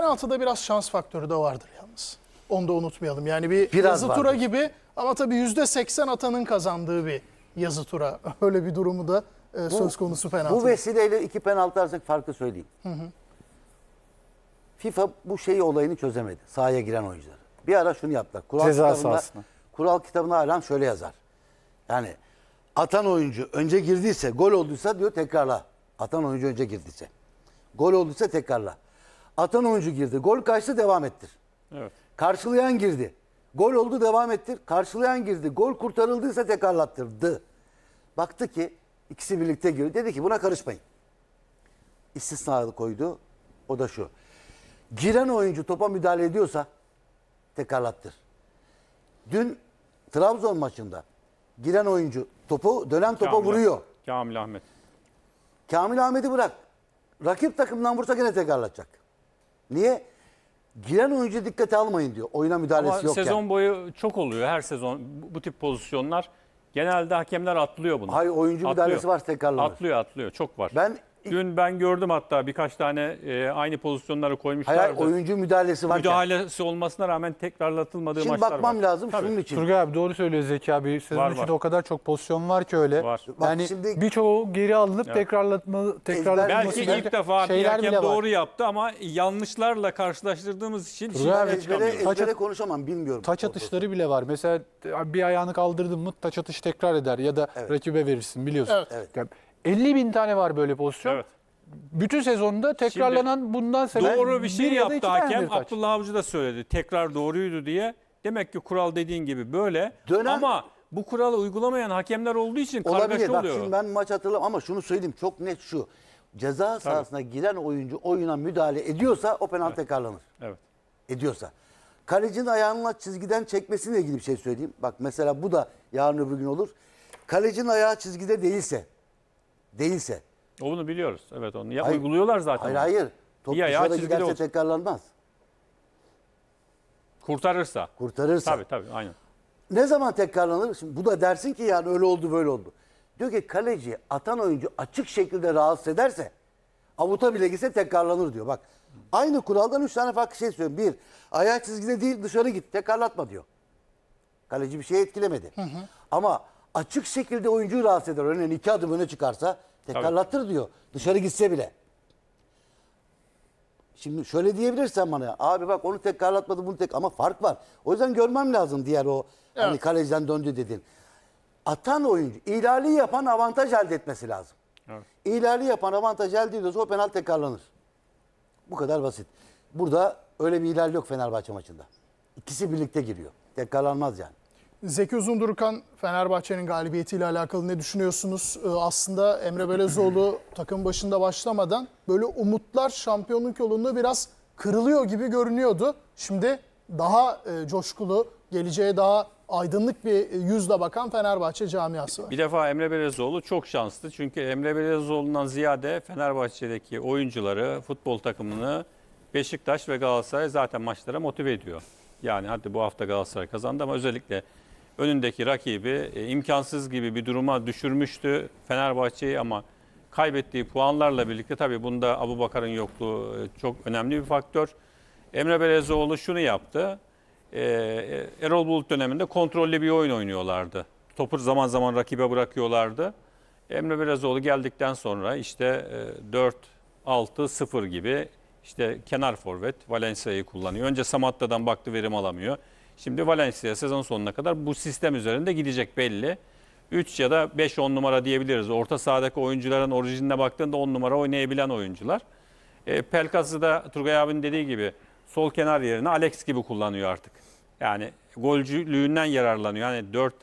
Penaltıda biraz şans faktörü de vardır yalnız. Onu da unutmayalım. Yani bir biraz yazı vardır. tura gibi ama tabii seksen atanın kazandığı bir yazı tura. Öyle bir durumu da e, bu, söz konusu penaltı. Bu vesileyle iki penaltı arasındaki farkı söyleyeyim. Hı hı. FIFA bu şeyi olayını çözemedi. Sahaya giren oyuncular. Bir ara şunu yaptılar. Kural kitabında, Kural kitabına alan şöyle yazar. Yani atan oyuncu önce girdiyse, gol olduysa diyor tekrarla. Atan oyuncu önce girdiyse. Gol olduysa tekrarla. Atan oyuncu girdi. Gol kaçtı devam ettir. Evet. Karşılayan girdi. Gol oldu devam ettir. Karşılayan girdi. Gol kurtarıldıysa tekrarlattırdı. Baktı ki ikisi birlikte girdi. Dedi ki buna karışmayın. İstisnalı koydu. O da şu. Giren oyuncu topa müdahale ediyorsa tekrarlattır. Dün Trabzon maçında giren oyuncu topu dönen topa Kamil, vuruyor. Kamil Ahmet. Kamil Ahmet'i bırak. Rakip takımdan vursa gene tekrarlatacak. Niye? Giren oyuncu dikkate almayın diyor. Oyuna müdahalesi yok. sezon boyu çok oluyor her sezon bu, tip pozisyonlar. Genelde hakemler atlıyor bunu. Hayır oyuncu Atlıyor. müdahalesi var tekrarlanır. Atlıyor atlıyor çok var. Ben Dün ben gördüm hatta birkaç tane e, aynı pozisyonlara koymuşlar. Hayal oyuncu müdahalesi varken. Müdahalesi olmasına rağmen tekrarlatılmadığı Şimdi maçlar bakmam lazım Tabii. şunun için. Turgay abi doğru söylüyor Zeki abi. Sezon Var, içinde var. o kadar çok pozisyon var ki öyle. Var. Yani şimdi- birçoğu geri alınıp Evet. tekrarlatma tekrarlanması Belki gereken ilk defa bir hakem var. doğru yaptı ama yanlışlarla karşılaştırdığımız için Turgay şimdi abi, Ezbere, Taç ezbere konuşamam bilmiyorum. Taç atışları bile var. Mesela bir ayağını kaldırdın mı taç atış tekrar eder ya da rakibe verirsin biliyorsun. Evet. Evet. Yani 50 bin tane var böyle pozisyon. Evet. Bütün sezonda tekrarlanan Şimdi, bundan sebep doğru bir şey bir yaptı ya hakem. Abdullah Avcı da söyledi. Tekrar doğruydu diye. Demek ki kural dediğin gibi böyle. Dönem, ama bu kuralı uygulamayan hakemler olduğu için kargaşa olabilir. oluyor. Bak şimdi ben maç hatırlam ama şunu söyleyeyim çok net şu. Ceza sahasına Tabii. giren oyuncu oyuna müdahale ediyorsa o penaltı evet. tekrarlanır. Evet. Ediyorsa. Kalecinin ayağınla çizgiden çekmesiyle ilgili bir şey söyleyeyim. Bak mesela bu da yarın öbür gün olur. Kalecinin ayağı çizgide değilse değilse. Onu biliyoruz. Evet onu. Ya hayır, uyguluyorlar zaten. Hayır hayır. Top ya, dışarı giderse olsun. tekrarlanmaz. Kurtarırsa. Kurtarırsa. Tabii tabii aynen. Ne zaman tekrarlanır? Şimdi bu da dersin ki yani öyle oldu böyle oldu. Diyor ki kaleci atan oyuncu açık şekilde rahatsız ederse avuta bile gitse tekrarlanır diyor. Bak aynı kuraldan 3 tane farklı şey söylüyorum. Bir, ayak çizgide değil dışarı git tekrarlatma diyor. Kaleci bir şey etkilemedi. Hı hı. Ama açık şekilde oyuncuyu rahatsız eder. Örneğin iki adım öne çıkarsa Tekrarlatır diyor. Dışarı gitse bile. Şimdi şöyle diyebilirsen bana abi bak onu tekrarlatmadı bunu tek ama fark var. O yüzden görmem lazım diğer o hani Evet. kaleciden döndü dedin. Atan oyuncu ihlali yapan avantaj elde etmesi lazım. Evet. İhlali yapan avantaj elde ediyorsa o penaltı tekrarlanır. Bu kadar basit. Burada öyle bir ihlal yok Fenerbahçe maçında. İkisi birlikte giriyor. Tekrarlanmaz yani. Zeki Uzundurukan Fenerbahçe'nin galibiyetiyle alakalı ne düşünüyorsunuz? Ee, aslında Emre Belezoğlu takım başında başlamadan böyle umutlar şampiyonluk yolunda biraz kırılıyor gibi görünüyordu. Şimdi daha e, coşkulu, geleceğe daha aydınlık bir e, yüzle bakan Fenerbahçe camiası var. Bir defa Emre Belezoğlu çok şanslı. Çünkü Emre Belezoğlu'ndan ziyade Fenerbahçe'deki oyuncuları, futbol takımını Beşiktaş ve Galatasaray zaten maçlara motive ediyor. Yani hadi bu hafta Galatasaray kazandı ama özellikle önündeki rakibi e, imkansız gibi bir duruma düşürmüştü Fenerbahçe'yi ama kaybettiği puanlarla birlikte tabii bunda Abu Bakar'ın yokluğu e, çok önemli bir faktör. Emre Belezoğlu şunu yaptı. E, e Erol Bulut döneminde kontrollü bir oyun oynuyorlardı. Topu zaman zaman rakibe bırakıyorlardı. Emre Belezoğlu geldikten sonra işte e, 4-6-0 gibi işte kenar forvet Valencia'yı kullanıyor. Önce Samatta'dan baktı verim alamıyor. Şimdi Valencia sezon sonuna kadar bu sistem üzerinde gidecek belli. 3 ya da 5-10 numara diyebiliriz. Orta sahadaki oyuncuların orijinine baktığında 10 numara oynayabilen oyuncular. E, Pelkas'ı da Turgay abinin dediği gibi sol kenar yerine Alex gibi kullanıyor artık. Yani golcülüğünden yararlanıyor. Yani 4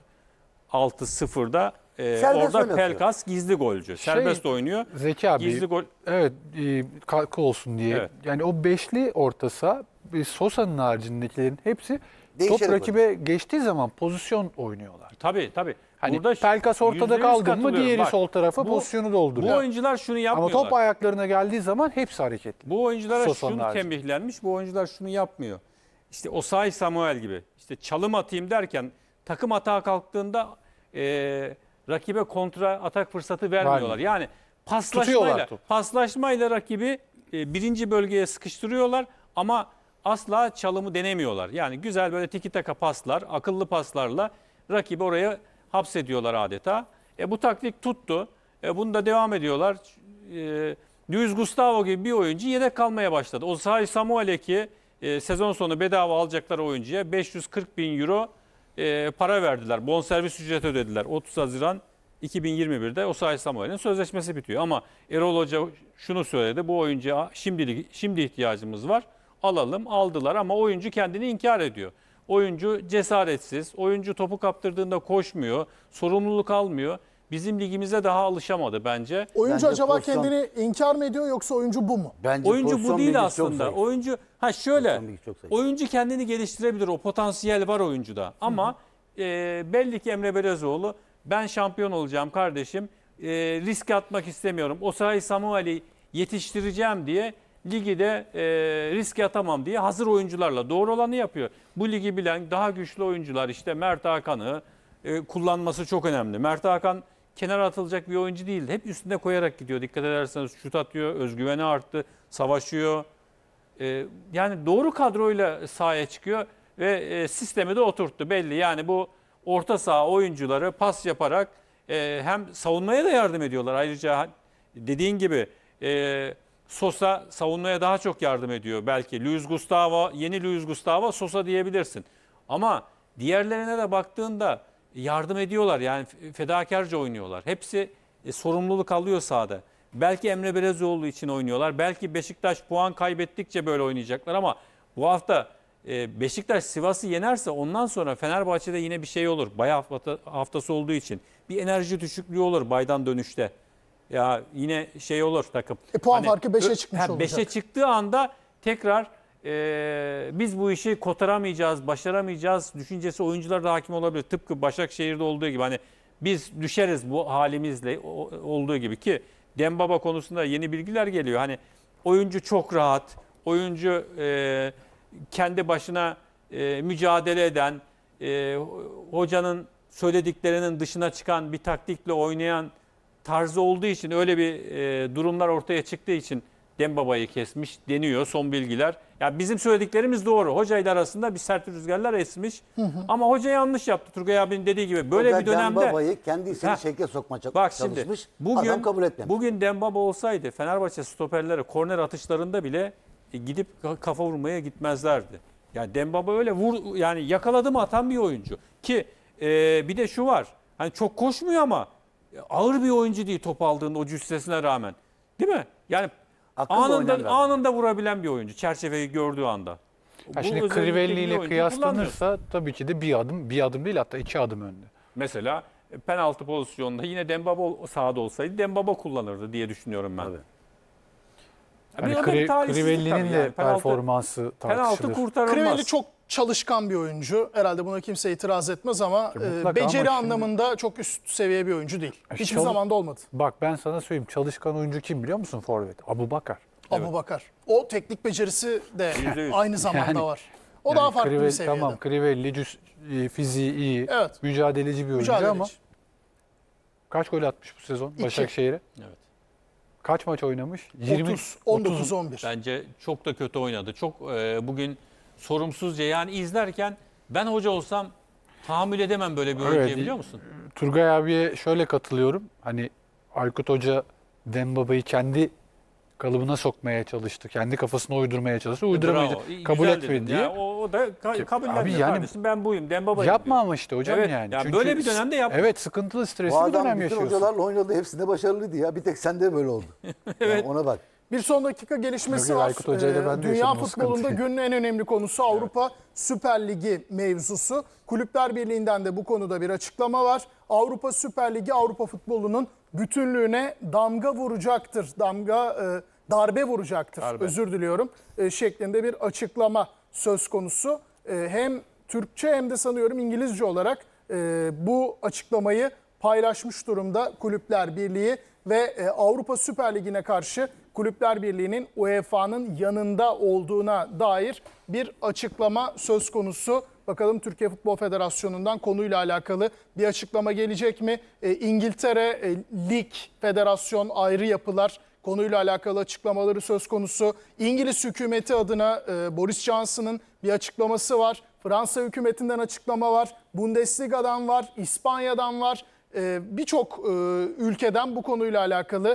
6 0'da e, orada Pelkas gizli golcü. Şey, Serbest oynuyor. Zeki abi. Gizli gol. Evet, e, kalk olsun diye. Evet. Yani o beşli ortasa e, Sosa'nın haricindekilerin hepsi Değişerek top rakibe oynuyor. geçtiği zaman pozisyon oynuyorlar. E, tabii tabii. Hani Burada Pelkas ortada kaldı mı diğeri Bak, sol tarafa bu, pozisyonu dolduruyor. Bu oyuncular şunu yapmıyorlar. Ama top ayaklarına geldiği zaman hepsi hareketli. Bu oyunculara Sosan şunu tembihlenmiş. Bu oyuncular şunu yapmıyor. İşte Osay Samuel gibi. İşte çalım atayım derken takım atağa kalktığında e, rakibe kontra atak fırsatı vermiyorlar. Yani paslaşmayla paslaşmayla rakibi e, birinci bölgeye sıkıştırıyorlar ama asla çalımı denemiyorlar. Yani güzel böyle tiki taka paslar, akıllı paslarla rakibi oraya hapsediyorlar adeta. E, bu taktik tuttu. E, bunu da devam ediyorlar. E, Luis Gustavo gibi bir oyuncu yedek kalmaya başladı. O Sahi Samuel'e ki e, sezon sonu bedava alacaklar oyuncuya 540 bin euro e, para verdiler. Bonservis ücret ödediler. 30 Haziran 2021'de o Sahi Samuel'in sözleşmesi bitiyor. Ama Erol Hoca şunu söyledi. Bu oyuncuya şimdilik, şimdi ihtiyacımız var alalım aldılar ama oyuncu kendini inkar ediyor. Oyuncu cesaretsiz, oyuncu topu kaptırdığında koşmuyor, sorumluluk almıyor. Bizim ligimize daha alışamadı bence. Oyuncu Bence acaba pozisyon- kendini inkar mı ediyor yoksa oyuncu bu mu? Bence oyuncu bu değil aslında. Oyuncu ha şöyle. Oyuncu kendini geliştirebilir. O potansiyel var oyuncuda. Ama e, belli ki Emre Belezoğlu ben şampiyon olacağım kardeşim. E, risk atmak istemiyorum. O Samuel'i yetiştireceğim diye ligi de e, riske atamam diye hazır oyuncularla doğru olanı yapıyor. Bu ligi bilen daha güçlü oyuncular işte Mert Hakan'ı e, kullanması çok önemli. Mert Hakan kenara atılacak bir oyuncu değil. Hep üstüne koyarak gidiyor. Dikkat ederseniz şut atıyor, özgüveni arttı, savaşıyor. E, yani doğru kadroyla sahaya çıkıyor ve e, sistemi de oturttu belli. Yani bu orta saha oyuncuları pas yaparak e, hem savunmaya da yardım ediyorlar. Ayrıca dediğin gibi e, Sosa savunmaya daha çok yardım ediyor belki. Luis Gustavo, yeni Luis Gustavo Sosa diyebilirsin. Ama diğerlerine de baktığında yardım ediyorlar. Yani fedakarca oynuyorlar. Hepsi e, sorumluluk alıyor sahada. Belki Emre Belezoğlu için oynuyorlar. Belki Beşiktaş puan kaybettikçe böyle oynayacaklar ama bu hafta e, Beşiktaş Sivas'ı yenerse ondan sonra Fenerbahçe'de yine bir şey olur. Bayağı haftası olduğu için bir enerji düşüklüğü olur baydan dönüşte. Ya yine şey olur takım. E, puan Hani farkı beşe çıkmış olacak. beşe çıktığı anda tekrar e, biz bu işi kotaramayacağız, başaramayacağız düşüncesi oyuncular da hakim olabilir. Tıpkı Başakşehir'de olduğu gibi hani biz düşeriz bu halimizle olduğu gibi ki Dembaba konusunda yeni bilgiler geliyor. Hani oyuncu çok rahat, oyuncu e, kendi başına e, mücadele eden, e, hocanın söylediklerinin dışına çıkan bir taktikle oynayan tarzı olduğu için öyle bir e, durumlar ortaya çıktığı için Dembaba'yı kesmiş deniyor son bilgiler. Ya bizim söylediklerimiz doğru. Hocayla arasında bir sert rüzgarlar esmiş. Hı hı. Ama hoca yanlış yaptı. Turgay abinin dediği gibi böyle Hoca bir dönemde Dembaba'yı kendi istediği Ha. şekilde sokmaya Bak şimdi bugün Adam kabul etmemiş. bugün Dembaba olsaydı Fenerbahçe stoperleri korner atışlarında bile e, gidip kafa vurmaya gitmezlerdi. Yani Dembaba öyle vur yani yakaladı mı atan bir oyuncu ki e, bir de şu var. Hani çok koşmuyor ama e, ağır bir oyuncu değil top aldığında o cüssesine rağmen. Değil mi? Yani anında, anında vurabilen bir oyuncu. Çerçeveyi gördüğü anda. Ya şimdi Crivelli ile kıyaslanırsa tabii ki de bir adım, bir adım değil hatta iki adım önde. Mesela e, penaltı pozisyonunda yine Dembaba sağda olsaydı Dembaba kullanırdı diye düşünüyorum ben. Hani evet. Yani Crivelli'nin yani. de penaltı, performansı tartışılır. Penaltı kurtarılmaz. Crivelli çok çalışkan bir oyuncu. Herhalde buna kimse itiraz etmez ama e, e beceri ama anlamında şimdi... çok üst seviye bir oyuncu değil. E, Hiçbir çal... zamanda olmadı. Bak ben sana söyleyeyim çalışkan oyuncu kim biliyor musun Forvet? Abu Bakar. Abu Bakar. O teknik becerisi de aynı zamanda yani, var. O yani daha farklı krive, bir seviyede. Tamam Crivelli e, fiziği iyi, evet. mücadeleci bir oyuncu mücadeleci. ama kaç gol atmış bu sezon Başakşehir'e? Evet. Kaç maç oynamış? 20, 30, 19, 30, 11. Bence çok da kötü oynadı. Çok e, bugün sorumsuzca yani izlerken ben hoca olsam tahammül edemem böyle bir evet, hocaya biliyor musun? Turgay abiye şöyle katılıyorum. Hani Aykut Hoca Dembaba'yı kendi kalıbına sokmaya çalıştı. Kendi kafasına uydurmaya çalıştı. Uyduramayınca Bravo. kabul Güzel etmedi diye. Ya, o, o da ka kabullenmiyor abi yani, kardeşim ben buyum. Dembaba'yım Yapma diyor. ama işte hocam evet, yani. yani. Çünkü böyle bir dönemde yap. Evet sıkıntılı stresli bir dönem yaşıyorsun. Bu adam bütün hocalarla oynadı hepsinde başarılıydı ya. Bir tek sende böyle oldu. evet. Yani ona bak. Bir son dakika gelişmesi Yok, var. Aykut Hoca ee, ben Dünya yaşadım, futbolunda günün en önemli konusu Avrupa evet. Süper Ligi mevzusu. Kulüpler Birliği'nden de bu konuda bir açıklama var. Avrupa Süper Ligi Avrupa futbolunun bütünlüğüne damga vuracaktır. Damga e, darbe vuracaktır. Darbe. Özür diliyorum. E, şeklinde bir açıklama söz konusu. E, hem Türkçe hem de sanıyorum İngilizce olarak e, bu açıklamayı paylaşmış durumda Kulüpler Birliği ve e, Avrupa Süper Ligi'ne karşı Kulüpler Birliği'nin UEFA'nın yanında olduğuna dair bir açıklama söz konusu. Bakalım Türkiye Futbol Federasyonu'ndan konuyla alakalı bir açıklama gelecek mi? E, İngiltere e, Lig Federasyon ayrı yapılar konuyla alakalı açıklamaları söz konusu. İngiliz hükümeti adına e, Boris Johnson'ın bir açıklaması var. Fransa hükümetinden açıklama var. Bundesliga'dan var, İspanya'dan var. E, Birçok e, ülkeden bu konuyla alakalı